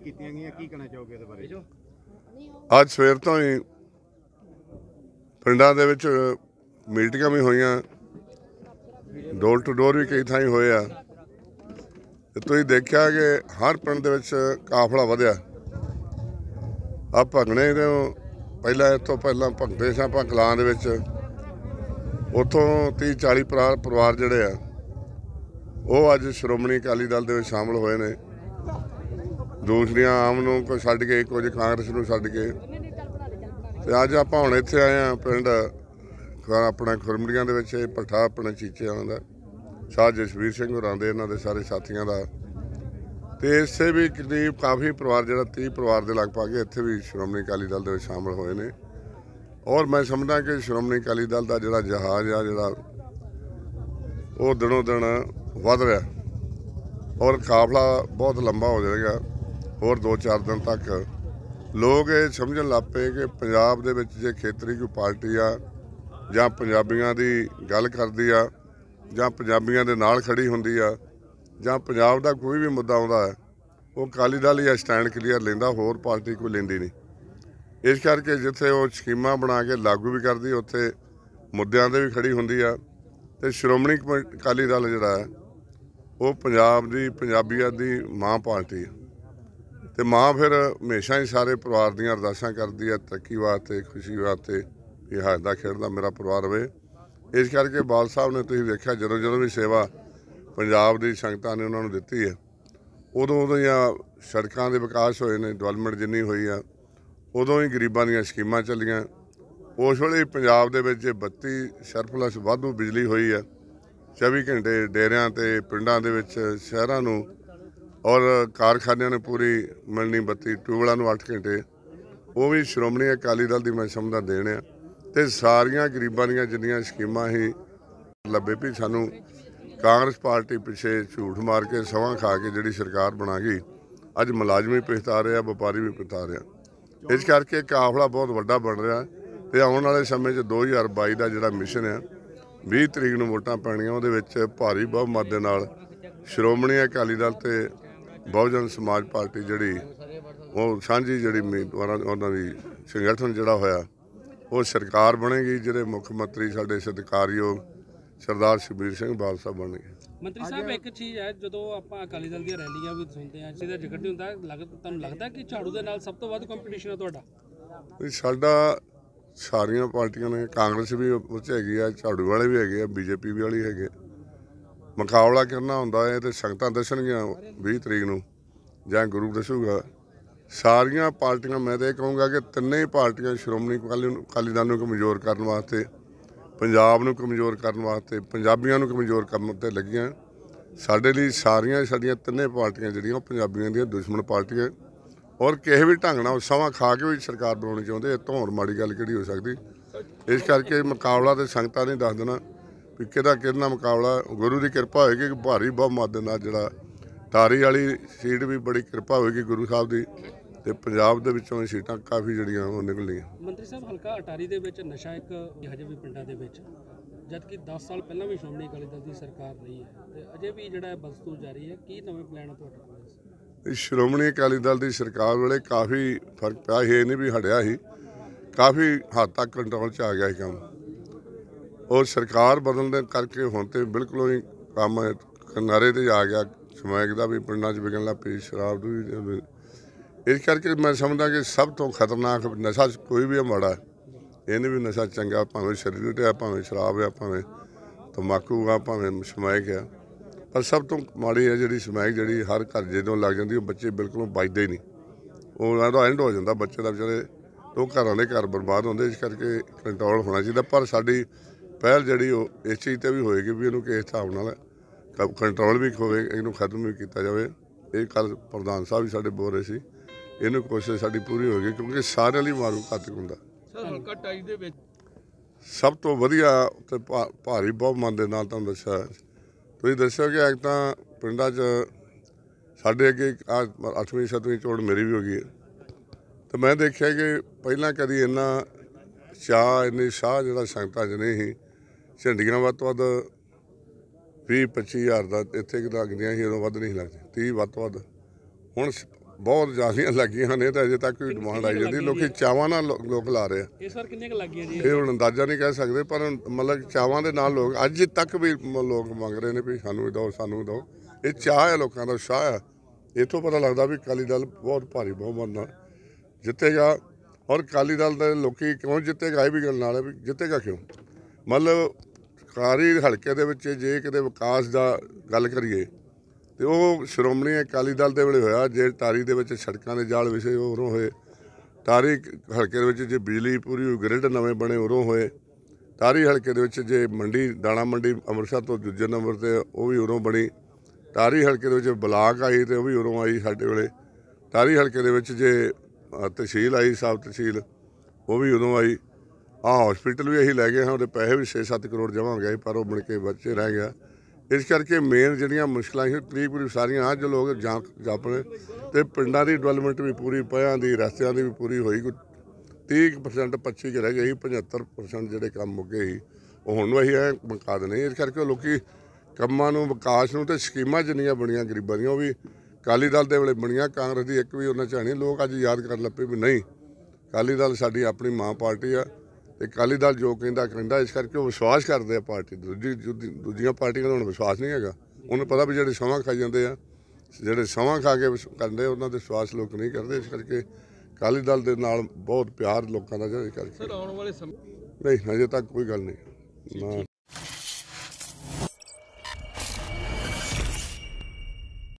ਕੀਤੀਆਂ ਗਈਆਂ ਕੀ ਚਾਹੋਗੇ ਬਾਰੇ ਅੱਜ ਸਵੇਰ ਤੋਂ ਹੀ ਪਿੰਡਾਂ ਦੇ ਵਿੱਚ ਮੀਟਿੰਗਾਂ ਵੀ ਹੋਈਆਂ ਡੋਰ ਟੂ ਡੋਰ ਵੀ ਕਈ ਥਾਈਂ ਹੋਏ ਆ ਤੇ ਤੁਸੀਂ ਦੇਖਿਆ ਕਿ ਹਰ ਪਿੰਡ ਦੇ ਵਿੱਚ ਕਾਫਲਾ ਵਧਿਆ ਆ ਭੰਗਣੇ ਦੇ ਪਹਿਲਾਂ ਇੱਥੋਂ ਪਹਿਲਾਂ ਭੰਗਦੇ ਸਾਂ ਆਪਾਂ ਗਲਾਂ ਦੇ ਵਿੱਚ ਉਥੋਂ 30 40 ਪਰਿਵਾਰ ਜਿਹੜੇ ਆ ਉਹ ਅੱਜ ਸ਼੍ਰੋਮਣੀ ਅਕਾਲੀ ਦਲ ਦੇ ਵਿੱਚ ਸ਼ਾਮਲ ਹੋਏ ਨੇ ਦੂਸਰੀਆਂ ਆਮ ਨੂੰ ਕੋ ਛੱਡ ਕੇ ਕੁਝ ਕਾਂਗਰਸ ਨੂੰ ਛੱਡ ਕੇ ਤੇ ਅੱਜ ਆਪਾਂ ਹੁਣ ਇੱਥੇ ਆਏ ਆ ਪਿੰਡ ਆਪਣਾ ਖੁਰਮੜੀਆਂ ਦੇ ਵਿੱਚ ਇਹ ਪਠਾ ਆਪਣੇ ਚੀਚੇ ਆਉਂਦਾ ਸਾਹ ਜਸਵੀਰ ਸਿੰਘ ਹੋਰਾਂ ਦੇ ਇਹਨਾਂ ਦੇ ਸਾਰੇ ਸਾਥੀਆਂ ਦਾ ਤੇ ਇਸੇ ਵੀ ਕਰੀਬ ਕਾਫੀ ਪਰਿਵਾਰ ਜਿਹੜਾ 30 ਪਰਿਵਾਰ ਦੇ ਲਗਭਗ ਇੱਥੇ ਵੀ ਸ਼੍ਰੋਮਣੀ ਅਕਾਲੀ ਦਲ ਦੇ ਵਿੱਚ ਸ਼ਾਮਲ ਹੋਏ ਨੇ ਔਰ ਮੈਂ ਸਮਝਦਾ ਕਿ ਸ਼੍ਰੋਮਣੀ ਅਕਾਲੀ ਦਲ ਦਾ ਜਿਹੜਾ ਜਹਾਜ਼ ਆ ਜਿਹੜਾ ਉਹ ਦਿਨੋਂ ਦਿਨ ਵਧ ਰਿਹਾ ਔਰ ਕਾਫਲਾ ਬਹੁਤ ਲੰਬਾ ਹੋ ਜਾਏਗਾ ਹੋਰ 2-4 ਦਿਨ ਤੱਕ ਲੋਕ ਇਹ ਸਮਝਣ ਲੱਗ ਪਏ ਕਿ ਪੰਜਾਬ ਦੇ ਵਿੱਚ ਜੇ ਖੇਤਰੀ ਕੋਈ ਪਾਰਟੀ ਆ ਜਾਂ ਪੰਜਾਬੀਆਂ ਦੀ ਗੱਲ ਕਰਦੀ ਆ ਜਾਂ ਪੰਜਾਬੀਆਂ ਦੇ ਨਾਲ ਖੜੀ ਹੁੰਦੀ ਆ ਜਾਂ ਪੰਜਾਬ ਦਾ ਕੋਈ ਵੀ ਮੁੱਦਾ ਆਉਂਦਾ ਹੈ ਉਹ ਕਾਲੀ ਦਲ ਹੀ ਸਟੈਂਡ ਕਲੀਅਰ ਲੈਂਦਾ ਹੋਰ ਪਾਰਟੀ ਕੋਈ ਲੈਂਦੀ ਨਹੀਂ ਇਸ ਕਰਕੇ ਜਿੱਥੇ ਉਹ ਸਕੀਮਾਂ ਬਣਾ ਕੇ ਲਾਗੂ ਵੀ ਕਰਦੀ ਉੱਥੇ ਮੁੱਦਿਆਂ ਦੇ ਵੀ ਖੜੀ ਹੁੰਦੀ ਆ ਤੇ ਸ਼੍ਰੋਮਣੀ ਅਕਾਲੀ ਦਲ ਜਿਹੜਾ ਹੈ ਉਹ ਪੰਜਾਬ ਦੀ ਪੰਜਾਬੀਅਤ ਦੀ ਮਾਂ ਪਾਰਟੀ ਹੈ ਤੇ ਮਾਂ ਫਿਰ ਹਮੇਸ਼ਾ ਹੀ ਸਾਰੇ ਪਰਿਵਾਰ ਦੀਆਂ ਅਰਦਾਸਾਂ ਕਰਦੀ ਹੈ ਤਰੱਕੀ ਵਾਸਤੇ ਖੁਸ਼ੀ ਵਾਸਤੇ ਇਹ ਹੱਸਦਾ ਖੇਡਦਾ ਮੇਰਾ ਪਰਿਵਾਰ ਰਵੇ ਇਸ ਕਰਕੇ ਬਾਲ ਸਾਹਿਬ ਨੇ ਤੁਸੀਂ ਵੇਖਿਆ ਜਦੋਂ ਜਦੋਂ ਵੀ ਸੇਵਾ ਪੰਜਾਬ ਦੀ ਸੰਗਤਾਂ ਨੇ ਉਹਨਾਂ ਨੂੰ ਦਿੱਤੀ ਹੈ ਉਦੋਂ ਉਦੋਂ ਜਾਂ ਸੜਕਾਂ ਦੇ ਵਿਕਾਸ ਹੋਏ ਨੇ ਡਵੈਲਪਮੈਂਟ ਜਿੰਨੀ ਹੋਈ ਆ ਉਦੋਂ ਹੀ ਗਰੀਬਾਂ ਦੀਆਂ ਸਕੀਮਾਂ ਚੱਲੀਆਂ ਉਸ ਵੇਲੇ ਪੰਜਾਬ ਦੇ ਵਿੱਚ 32 ਸਰਪਲਸ ਵਾਧੂ ਬਿਜਲੀ ਹੋਈ ਆ 24 ਘੰਟੇ ਡੇਰਿਆਂ ਤੇ ਪਿੰਡਾਂ ਦੇ ਵਿੱਚ ਸ਼ਹਿਰਾਂ ਨੂੰ ਔਰ ਕਾਰਖਾਨਿਆਂ ਨੇ ਪੂਰੀ ਮਿਲਣੀ ਬੱਤੀ ਟੂਬਲਾਂ ਨੂੰ 8 ਘੰਟੇ ਉਹ ਵੀ ਸ਼੍ਰੋਮਣੀ ਅਕਾਲੀ ਦਲ ਦੀ ਮੈਂ ਸਮਝਦਾ ਦੇਣ ਤੇ ਸਾਰੀਆਂ ਗਰੀਬਾਂ ਦੀਆਂ ਜਿੰਨੀਆਂ ਸਕੀਮਾਂ ਹੀ ਲੱਭੇ ਵੀ ਸਾਨੂੰ ਕਾਂਗਰਸ ਪਾਰਟੀ ਪਿੱਛੇ ਝੂਠ ਮਾਰ ਕੇ ਸਵਾ ਖਾ ਕੇ ਜਿਹੜੀ ਸਰਕਾਰ ਬਣਾ ਗਈ ਅੱਜ ਮੁਲਾਜ਼ਮੀ ਪਛਤਾ ਰਿਹਾ ਵਪਾਰੀ ਵੀ ਪਛਤਾ ਰਿਹਾ ਇਸ ਕਰਕੇ ਕਾਫਲਾ ਬਹੁਤ ਵੱਡਾ ਬਣ ਰਿਹਾ ਤੇ ਆਉਣ ਵਾਲੇ ਸਮੇਂ 'ਚ 2022 ਦਾ ਜਿਹੜਾ ਮਿਸ਼ਨ ਹੈ 20 ਤਰੀਕ ਨੂੰ ਵੋਟਾਂ ਪੈਣੀਆਂ ਉਹਦੇ ਵਿੱਚ ਭਾਰੀ ਬਹੁਮਤ ਦੇ ਨਾਲ ਸ਼੍ਰੋਮਣੀ ਅਕਾਲੀ ਦਲ ਤੇ ਬਹੁਜਨ ਸਮਾਜ ਪਾਰਟੀ ਜਿਹੜੀ ਉਹ ਸਾਂਝੀ ਜਿਹੜੀ ਉਮੀਦਵਾਰਾਂ ਉਹਨਾਂ ਦੀ ਸੰਗਠਨ ਜਿਹੜਾ ਹੋਇਆ ਉਹ ਸਰਕਾਰ ਬਣੇਗੀ ਜਿਹੜੇ ਮੁੱਖ ਮੰਤਰੀ ਸਾਡੇ ਸਤਿਕਾਰਯੋਗ ਸਰਦਾਰ ਸ਼ਬੀਰ ਸਿੰਘ ਬਾਲ ਸਾਹਿਬ ਬਣਨਗੇ ਮੰਤਰੀ ਸਾਹਿਬ ਇੱਕ ਚੀਜ਼ ਹੈ ਜਦੋਂ ਆਪਾਂ ਅਕਾਲੀ ਦਲ ਦੀਆਂ ਰੈਲੀਆਂ ਵੀ ਸੁਣਦੇ ਆਂ ਜਿਹਦਾ ਜ਼ਿਕਰ ਨਹੀਂ ਹੁੰਦਾ ਲੱਗਦਾ ਤੁਹਾਨੂੰ ਲੱਗਦਾ ਕਿ ਝਾੜੂ ਦੇ ਨਾਲ ਸਭ ਤੋਂ ਵੱਧ ਕੰਪੀਟੀਸ਼ਨ ਹੈ ਤੁਹਾਡਾ ਸਾਡਾ ਸਾਰੀਆਂ ਪਾਰਟੀਆਂ ਨੇ ਕਾਂਗਰਸ ਵੀ ਉੱਚ ਹੈਗੀ ਆ ਝਾੜੂ ਵਾਲੇ ਵੀ ਹੈਗੇ ਆ ਬੀਜੇਪੀ ਵੀ ਵਾਲੀ ਹੈਗੇ ਮੁਕਾਬਲਾ ਕਰਨਾ ਹੁੰਦਾ ਹੈ ਤੇ ਸੰਗਤਾਂ ਦੱਸਣਗੀਆਂ 20 ਤਰੀਕ ਨੂੰ ਜਾਂ ਗੁਰੂ ਦੱਸੂਗਾ ਸਾਰੀਆਂ ਪਾਰਟੀਆਂ ਮੈਂ ਤਾਂ ਇਹ ਕਹੂੰਗਾ ਕਿ ਤਿੰਨੇ ਹੀ ਪਾਰਟੀਆਂ ਸ਼੍ਰੋਮਣੀ ਅਕਾਲੀ ਦਲ ਨੂੰ ਕਮਜ਼ੋਰ ਕਰਨ ਵਾਸਤੇ ਪੰਜਾਬ ਨੂੰ ਕਮਜ਼ੋਰ ਕਰਨ ਵਾਸਤੇ ਪੰਜਾਬੀਆਂ ਨੂੰ ਕਮਜ਼ੋਰ ਕਰਨ ਉੱਤੇ ਲੱਗੀਆਂ ਸਾਡੇ ਲਈ ਸਾਰੀਆਂ ਸਾਡੀਆਂ ਤਿੰਨੇ ਪਾਰਟੀਆਂ ਜਿਹੜੀਆਂ ਪੰਜਾਬੀਆਂ ਦੀਆਂ ਦੁਸ਼ਮਣ ਪਾਰਟੀਆਂ ਔਰ ਕਿਸੇ ਵੀ ਢੰਗ ਨਾਲ ਸਮਾਂ ਖਾ ਕੇ ਵੀ ਸਰਕਾਰ ਬਣਾਉਣੀ ਚਾਹੁੰਦੇ ਇਹ ਤੋਂ ਮਾੜੀ ਗੱਲ ਕਿਹੜੀ ਹੋ ਸਕਦੀ ਇਸ ਕਰਕੇ ਮੁਕਾਬਲਾ ਤੇ ਸੰਗਤਾਂ ਨੇ ਦੱਸ ਦੇਣਾ ਵੀ ਕਿਹਦਾ ਕਿਹਦਾ ਮੁਕਾਬਲਾ ਗੁਰੂ ਦੀ ਕਿਰਪਾ ਹੋਏਗੀ ਕਿ ਭਾਰੀ ਬਹੁਮਤ ਦੇ ਨਾਲ ਜਿਹੜਾ ਟਾਰੀ ਵਾਲੀ ਸੀਟ ਵੀ ਬੜੀ ਕਿਰਪਾ ਹੋਏਗੀ ਗੁਰੂ ਸਾਹਿਬ ਦੀ ਤੇ ਪੰਜਾਬ ਦੇ ਵਿੱਚੋਂ ਇਹ ਸੀਟਾਂ ਕਾਫੀ ਜੜੀਆਂ ਉਹ ਨਿਕਲੀਆਂ ਮੰਤਰੀ ਸਾਹਿਬ ਹਲਕਾ ਅਟਾਰੀ ਦੇ ਵਿੱਚ ਨਸ਼ਾ ਇੱਕ ਹਜੇ ਵੀ ਪਿੰਡਾਂ ਦੇ ਵਿੱਚ ਜਦ ਕਿ 10 ਸਾਲ ਪਹਿਲਾਂ ਵੀ ਸ਼੍ਰੋਮਣੀ ਅਕਾਲੀ ਦਲ ਦੀ ਸਰਕਾਰ ਰਹੀ ਹੈ ਤੇ ਅਜੇ ਵੀ ਜਿਹੜਾ ਹੈ ਬਦਸਤੂਰ ਜਾਰੀ ਹੈ ਕੀ ਨਵੇਂ ਪਲਾਨ ਤੁਹਾਡੇ ਕੋਲ ਸ਼੍ਰੋਮਣੀ ਅਕਾਲੀ ਦਲ ਦੀ ਸਰਕਾਰ ਵੇਲੇ ਕਾਫੀ ਫਰਕ ਪਿਆ ਇਹ ਨਹੀਂ ਵੀ ਹਟਿਆ ਸੀ ਕਾਫੀ ਹੱਦ ਤੱਕ ਕੰਟਰੋਲ 'ਚ ਆ ਗਿਆ ਹੈ ਕੰਮ ਔਰ ਸਰਕਾਰ ਬਦਲਣ ਦੇ ਕਰਕੇ ਹੁਣ ਤੇ ਬਿਲਕੁਲ ਹੀ ਕੰਮ ਕਿਨਾਰੇ ਤੇ ਆ ਗਿਆ ਸਮੈਕ ਦਾ ਵੀ ਪਿੰਡਾਂ 'ਚ ਵਿਕਣ ਲੱਗ ਪਈ ਸ਼ਰਾਬ ਦੀ ਇਸ ਕਰਕੇ ਮੈਂ ਸਮਝਦਾ ਕਿ ਸਭ ਤੋਂ ਖਤਰਨਾਕ ਨਸ਼ਾ ਕੋਈ ਵੀ ਮਾੜਾ ਇਹਨੇ ਵੀ ਨਸ਼ਾ ਚੰਗਾ ਭਾਵੇਂ ਸਰੀਰ ਤੇ ਆ ਭਾਵੇਂ ਸ਼ਰਾਬ ਆ ਭਾਵੇਂ ਤਮਾਕੂ ਆ ਭਾਵੇਂ ਸਮਾਇਕ ਆ ਪਰ ਸਭ ਤੋਂ ਮਾੜੀ ਹੈ ਜਿਹੜੀ ਸਮਾਇਕ ਜਿਹੜੀ ਹਰ ਘਰ ਜਦੋਂ ਲੱਗ ਜਾਂਦੀ ਉਹ ਬੱਚੇ ਬਿਲਕੁਲ ਬਚਦੇ ਹੀ ਨਹੀਂ ਉਹਨਾਂ ਦਾ ਐਂਡ ਹੋ ਜਾਂਦਾ ਬੱਚੇ ਦਾ ਵਿਚਾਰੇ ਉਹ ਘਰਾਂ ਦੇ ਘਰ ਬਰਬਾਦ ਹੁੰਦੇ ਇਸ ਕਰਕੇ ਕੰਟਰੋਲ ਹੋਣਾ ਚਾਹੀਦਾ ਪਰ ਸਾਡੀ ਪਹਿਲ ਜਿਹੜੀ ਉਹ ਇਸ ਚੀਜ਼ ਤੇ ਵੀ ਹੋਏਗੀ ਵੀ ਇਹਨੂੰ ਕਿਸ ਹਿਸਾਬ ਨਾਲ ਕੰਟਰੋਲ ਵੀ ਹੋਵੇ ਇਹਨੂੰ ਖਤਮ ਵੀ ਕੀਤਾ ਜਾਵੇ ਇਹ ਕੱਲ ਪ੍ਰਧਾਨ ਸਾਹਿਬ ਵੀ ਸਾਡੇ ਬੋਲ ਰਹੇ ਸੀ ਇਹਨੂੰ ਕੋਸ਼ਿਸ਼ ਸਾਡੀ ਪੂਰੀ ਹੋਏਗੀ ਕਿਉਂਕਿ ਸਾਰਿਆਂ ਲਈ ਮਾਰੂ ਘਾਤਕ ਹੁੰਦਾ ਸਰ ਹਲਕਾ ਟਾਈ ਦੇ ਵਿੱਚ ਸਭ ਤੋਂ ਵਧੀਆ ਤੇ ਭਾਰੀ ਮੰਨ ਦੇ ਨਾਲ ਤੁਹਾਨੂੰ ਦੱਸਿਆ ਤੁਸੀਂ ਦੱਸਿਆ ਕਿ ਇੱਕ ਤਾਂ ਪਿੰਡਾਂ 'ਚ ਸਾਡੇ ਅੱਗੇ ਆ 8ਵੀਂ 7ਵੀਂ ਚੋੜ ਮੇਰੀ ਵੀ ਹੋ ਗਈ ਹੈ ਤੇ ਮੈਂ ਦੇਖਿਆ ਕਿ ਪਹਿਲਾਂ ਕਦੀ ਇੰਨਾ ਚਾਹ ਇੰਨੀ ਸਾਹ ਜਿਹੜਾ ਸੰਗਤਾਂ 'ਚ ਨਹੀਂ ਸੀ ਝੰਡੀਆਂ ਵੱਧ ਤੋਂ ਵੱਧ 20 25000 ਦਾ ਇੱਥੇ ਕਿ ਲੱਗਦੀਆਂ ਸੀ ਉਦੋਂ ਵੱਧ ਨਹੀਂ ਲੱਗਦੀ 30 ਵੱਧ ਤੋਂ ਵੱਧ ਹੁਣ ਬਹੁਤ ਜ਼ਿਆਦਾ ਲੱਗੀਆਂ ਨੇ ਤਾਂ ਅਜੇ ਤੱਕ ਵੀ ਡਿਮਾਂਡ ਆਈ ਜਾਂਦੀ ਲੋਕੀ ਚਾਵਾਂ ਨਾਲ ਲੋਕ ਲਾ ਰਹੇ ਆ ਇਹ ਸਰ ਕਿੰਨੇ ਕ ਲੱਗੀਆਂ ਜੀ ਇਹ ਹੁਣ ਅੰਦਾਜ਼ਾ ਨਹੀਂ ਕਹਿ ਸਕਦੇ ਪਰ ਮਤਲਬ ਚਾਵਾਂ ਦੇ ਨਾਲ ਲੋਕ ਅੱਜ ਤੱਕ ਵੀ ਲੋਕ ਮੰਗ ਰਹੇ ਨੇ ਵੀ ਸਾਨੂੰ ਦਿਓ ਸਾਨੂੰ ਦਿਓ ਇਹ ਚਾਹ ਹੈ ਲੋਕਾਂ ਦਾ ਸ਼ਾਹ ਹੈ ਇਥੋਂ ਪਤਾ ਲੱਗਦਾ ਵੀ ਕਾਲੀ ਦਲ ਬਹੁਤ ਭਾਰੀ ਬਹੁਮਤ ਨਾਲ ਜਿੱਤੇਗਾ ਔਰ ਕਾਲੀ ਦਲ ਦੇ ਲੋਕੀ ਕਿਉਂ ਜਿੱਤੇਗਾ ਇਹ ਵੀ ਗੱਲ ਨਾਲ ਹੈ ਵੀ ਜਿੱਤੇਗਾ ਕਿਉਂ ਮਤਲਬ ਕਾਰੀ ਹਲਕੇ ਦੇ ਵਿੱਚ ਜੇ ਕਿਤੇ ਵਿਕਾਸ ਦਾ ਗੱਲ ਕਰੀਏ ਤੇ ਉਹ ਸ਼੍ਰੋਮਣੀ ਅਕਾਲੀ ਦਲ ਦੇ ਵੇਲੇ ਹੋਇਆ ਜੇ ਤਾਰੀ ਦੇ ਵਿੱਚ ਸੜਕਾਂ ਦੇ ਜਾਲ ਵਿਸ਼ੇ ਉਰੋਂ ਹੋਏ ਤਾਰੀ ਹਲਕੇ ਦੇ ਵਿੱਚ ਜੇ ਬਿਜਲੀ ਪੂਰੀ ਗ੍ਰਿਡ ਨਵੇਂ ਬਣੇ ਉਰੋਂ ਹੋਏ ਤਾਰੀ ਹਲਕੇ ਦੇ ਵਿੱਚ ਜੇ ਮੰਡੀ ਦਾਣਾ ਮੰਡੀ ਅੰਮ੍ਰਿਤਸਰ ਤੋਂ ਦੂਜੇ ਨੰਬਰ ਤੇ ਉਹ ਵੀ ਉਰੋਂ ਬਣੀ ਤਾਰੀ ਹਲਕੇ ਦੇ ਵਿੱਚ ਬਲਾਕ ਆਈ ਤੇ ਉਹ ਵੀ ਉਰੋਂ ਆਈ ਸਾਡੇ ਵੇਲੇ ਤਾਰੀ ਹਲਕੇ ਦੇ ਵਿੱਚ ਜੇ ਤਹਿਸੀਲ ਆਈ ਸਾਬ ਤਹਿਸੀਲ ਉਹ ਵੀ ਉਦੋਂ ਆਈ ਆ ਹਸਪੀਟਲ ਵੀ ਅਸੀਂ ਲੈ ਗਏ ਹਾਂ ਉਹਦੇ ਪੈਸੇ ਵੀ 6-7 ਕਰੋੜ ਜਮ੍ਹਾਂ ਗਏ ਪਰ ਉਹ ਮੁੜ ਕੇ ਬੱਚੇ ਰਹਿ ਗਿਆ ਇਸ ਕਰਕੇ ਮੇਨ ਜਿਹੜੀਆਂ ਮੁਸ਼ਕਲਾਂ ਸੀ ਕਰੀਬ ਪੂਰੀ ਸਾਰੀਆਂ ਅੱਜ ਲੋਕ ਜਾਪਣੇ ਤੇ ਪਿੰਡਾਂ ਦੀ ਡਵੈਲਪਮੈਂਟ ਵੀ ਪੂਰੀ ਪਿਆਂ ਦੀ ਰਸਤਿਆਂ ਦੀ ਵੀ ਪੂਰੀ ਹੋਈ ਕੋਈ 30% 25 ਕਿ ਰਹਿ ਗਏ ਸੀ 75% ਜਿਹੜੇ ਕੰਮ ਮੁੱਕੇ ਸੀ ਉਹ ਹੁਣ ਵੀ ਹੈ ਮਕਾਦ ਨਹੀਂ ਇਸ ਕਰਕੇ ਲੋਕੀ ਕੰਮਾਂ ਨੂੰ ਵਿਕਾਸ ਨੂੰ ਤੇ ਸਕੀਮਾਂ ਜਿੰਨੀਆਂ ਬਣੀਆਂ ਗਰੀਬਾਂ ਦੀਆਂ ਉਹ ਵੀ ਕਾਲੀ ਦਲ ਦੇ ਵੇਲੇ ਬਣੀਆਂ ਕਾਂਗਰਸ ਦੀ ਇੱਕ ਵੀ ਉਹਨਾਂ ਚਾਹਣੀ ਲੋਕ ਅੱਜ ਯਾਦ ਕਰਨ ਲੱਪੇ ਵੀ ਨਹੀਂ ਕਾਲੀ ਦਲ ਸਾਡੀ ਆਪਣੀ ਮਾਂ ਪਾਰਟੀ ਆ ਤੇ ਅਕਾਲੀ ਦਲ ਜੋ ਕਹਿੰਦਾ ਕਹਿੰਦਾ ਇਸ ਕਰਕੇ ਉਹ ਵਿਸ਼ਵਾਸ ਕਰਦੇ ਆ ਪਾਰਟੀ ਦੂਜੀ ਦੂਜੀਆਂ ਪਾਰਟੀਆਂ ਦਾ ਹੁਣ ਵਿਸ਼ਵਾਸ ਨਹੀਂ ਹੈਗਾ ਉਹਨੂੰ ਪਤਾ ਵੀ ਜਿਹੜੇ ਸਮਾਂ ਖਾਈ ਜਾਂਦੇ ਆ ਜਿਹੜੇ ਸਮਾਂ ਖਾ ਕੇ ਕਰਦੇ ਉਹਨਾਂ ਦੇ ਵਿਸ਼ਵਾਸ ਲੋਕ ਨਹੀਂ ਕਰਦੇ ਇਸ ਕਰਕੇ ਅਕਾਲੀ ਦਲ ਦੇ ਨਾਲ ਬਹੁਤ ਪਿਆਰ ਲੋਕਾਂ ਦਾ ਜਿਹੜੇ ਕਰਕੇ ਸਰ ਆਉਣ ਵਾਲੇ ਸਮੇਂ ਨਹੀਂ ਹਜੇ ਤੱਕ ਕੋਈ ਗੱਲ ਨਹੀਂ ਨਾ